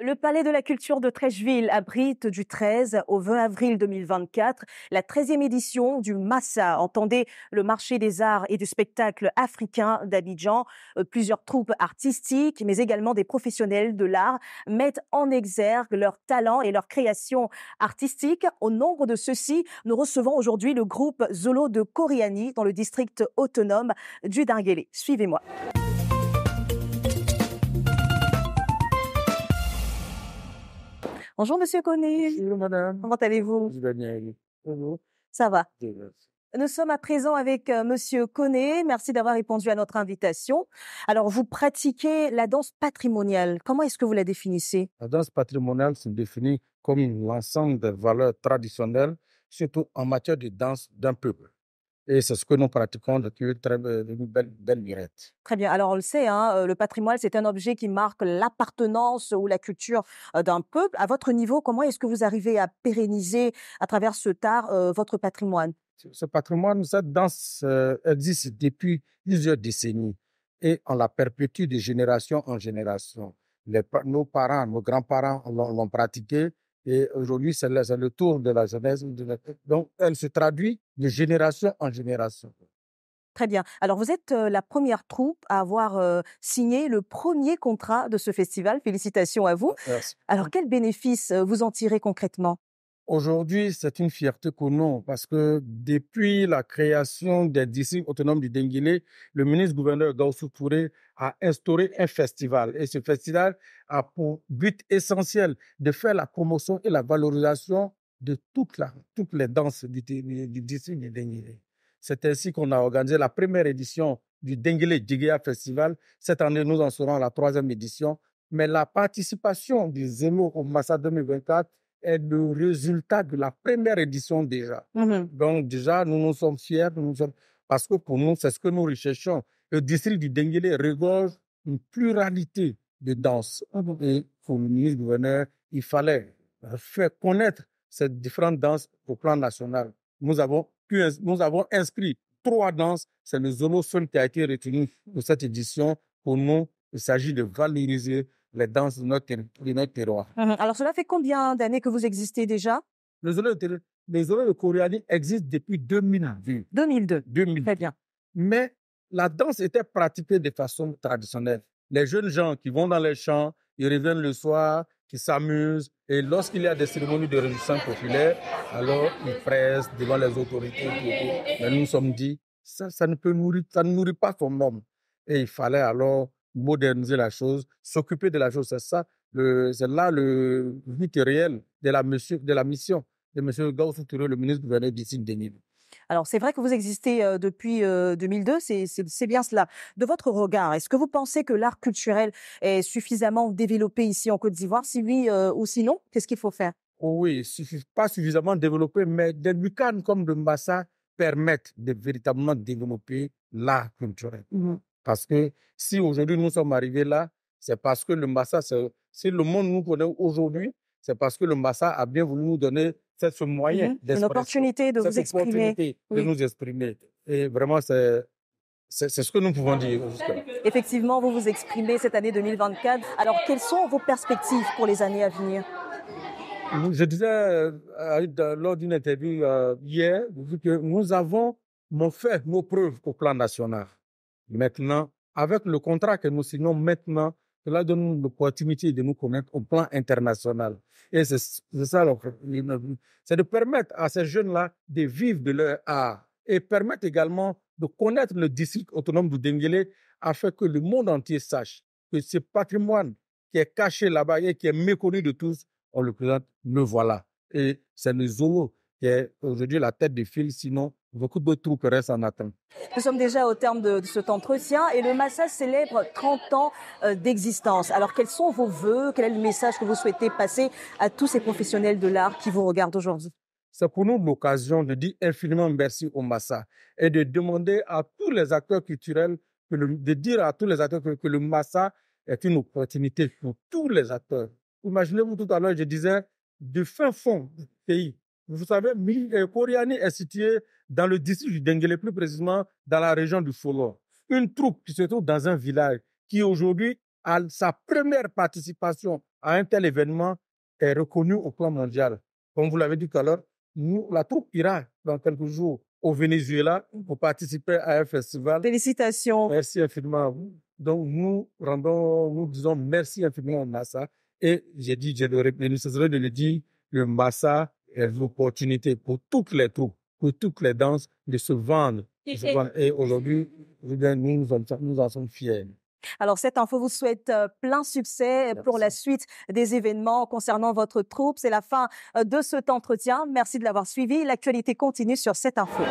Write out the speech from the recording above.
Le Palais de la Culture de Trècheville abrite du 13 au 20 avril 2024 la 13e édition du Massa. Entendez le marché des arts et du spectacle africain d'Abidjan. Euh, plusieurs troupes artistiques, mais également des professionnels de l'art, mettent en exergue leurs talents et leurs créations artistiques. Au nombre de ceux-ci, nous recevons aujourd'hui le groupe Zolo de Coriani dans le district autonome du Dinguélé. Suivez-moi. Bonjour, monsieur Conné. Bonjour, madame. Comment allez-vous Je vais bien. Bonjour. Ça va nous sommes à présent avec euh, Monsieur Conné. Merci d'avoir répondu à notre invitation. Alors, vous pratiquez la danse patrimoniale. Comment est-ce que vous la définissez La danse patrimoniale se définit comme l'ensemble des valeurs traditionnelles, surtout en matière de danse d'un peuple. Et c'est ce que nous pratiquons depuis une, belle, mirette. Très bien. Alors, on le sait, hein, le patrimoine, c'est un objet qui marque l'appartenance ou la culture d'un peuple. À votre niveau, comment est-ce que vous arrivez à pérenniser à travers ce tard votre patrimoine Ce patrimoine, cette danse existe depuis plusieurs décennies et on la perpétue de génération en génération. nos parents, nos grands-parents l'ont pratiqué, et aujourd'hui, c'est le tour de la jeunesse. Donc, elle se traduit de génération en génération. Très bien. Alors, vous êtes euh, la première troupe à avoir euh, signé le premier contrat de ce festival. Félicitations à vous. Merci. Alors, quel bénéfice euh, vous en tirez concrètement Aujourd'hui, c'est une fierté qu'on a, parce que depuis la création des districts autonomes du Denguilé, le ministre-gouverneur Gaussou Touré a instauré un festival. Et ce festival a pour but essentiel de faire la promotion et la valorisation de toutes les danses du, district du Denguilé. C'est ainsi qu'on a organisé la première édition du Denguilé Djigéa Festival. Cette année, nous en serons à la troisième édition. Mais la participation du Zemo au Massa 2024 est le résultat de la première édition déjà. Donc déjà, nous nous sommes fiers, nous, sommes... parce que pour nous, c'est ce que nous recherchons. Le district du Denguele regorge une pluralité de danses. Et pour le ministre-gouverneur, il fallait faire connaître ces différentes danses au plan national. Nous avons, nous avons inscrit trois danses. C'est le Zolo seul qui a été retenu de cette édition. Pour nous, il s'agit de valoriser les danses de notre, terroir. Hum, hum. Alors, cela fait combien d'années que vous existez déjà Les zones de, les existent depuis 2002. 2002. 2002. Très bien. Mais la danse était pratiquée de façon traditionnelle. Les jeunes gens qui vont dans les champs, ils reviennent le soir, qui s'amusent. Et lorsqu'il y a des cérémonies de réjouissance populaire, alors ils pressent devant les autorités. Mais nous nous sommes dit, ça, ça ne peut nourrir, ça ne nourrit pas son homme. Et il fallait alors moderniser la chose, s'occuper de la chose. C'est ça, c'est là le but réel de la, de la mission de M. gauss Touré, le ministre gouverneur d'ici Denis. Alors, c'est vrai que vous existez euh, depuis 2002, euh, c'est bien cela. De votre regard, est-ce que vous pensez que l'art culturel est suffisamment développé ici en Côte d'Ivoire Si oui euh, ou sinon, qu'est-ce qu'il faut faire oh Oui, pas suffisamment développé, mais des lucanes comme le Mbassa permettent de véritablement développer l'art culturel. Mmh parce que si aujourd'hui nous sommes arrivés là, c'est parce que le Massa, si le monde nous connaît aujourd'hui, c'est parce que le Massa a bien voulu nous donner cette, ce moyen mm-hmm. d'expression. Une opportunité de vous exprimer. Opportunité de nous exprimer. Et vraiment, c'est c'est ce que nous pouvons dire. Effectivement, vous vous exprimez cette année 2024. Alors, quelles sont vos perspectives pour les années à venir Je disais euh, lors d'une interview euh, hier que nous avons fait nos preuves au plan national maintenant, avec le contrat que nous signons maintenant, cela donne l'opportunité de nous connaître au plan international. Et c'est ça, c'est de permettre à ces jeunes-là de vivre de leur art et permettre également de connaître le district autonome de Dengele afin que le monde entier sache que ce patrimoine qui est caché là-bas et qui est méconnu de tous, on le présente, me voilà. Et c'est nous qui est aujourd'hui la tête de file, sinon beaucoup de troupes restent en attente. Nous sommes déjà au terme de, de cet entretien et le Massa célèbre 30 ans euh, d'existence. Alors quels sont vos voeux Quel est le message que vous souhaitez passer à tous ces professionnels de l'art qui vous regardent aujourd'hui c'est pour nous l'occasion de dire infiniment merci au Massa et de demander à tous les acteurs culturels, de dire à tous les acteurs que, le Massa est une opportunité pour tous les acteurs. Imaginez-vous tout à l'heure, je disais, de fin fond du pays vous savez, Koriani est situé dans le district du Denguele, plus précisément dans la région du Folor. Une troupe qui se trouve dans un village qui aujourd'hui a sa première participation à un tel événement est reconnue au plan mondial. Comme vous l'avez dit tout à l'heure, nous, la troupe ira dans quelques jours au Venezuela pour participer à un festival. Félicitations. Merci infiniment à vous. Donc, nous rendons, nous disons merci infiniment à Massa. Et j'ai dit, j'ai le, le, de le dire, le Massa les opportunités pour toutes les troupes, pour toutes les danses de se vendre. Et aujourd'hui, nous, nous en sommes fiers. Alors, cette info vous souhaite euh, plein succès pour la suite des événements concernant votre troupe. C'est la fin euh, de cet entretien. Merci de l'avoir suivi. L'actualité continue sur cette info.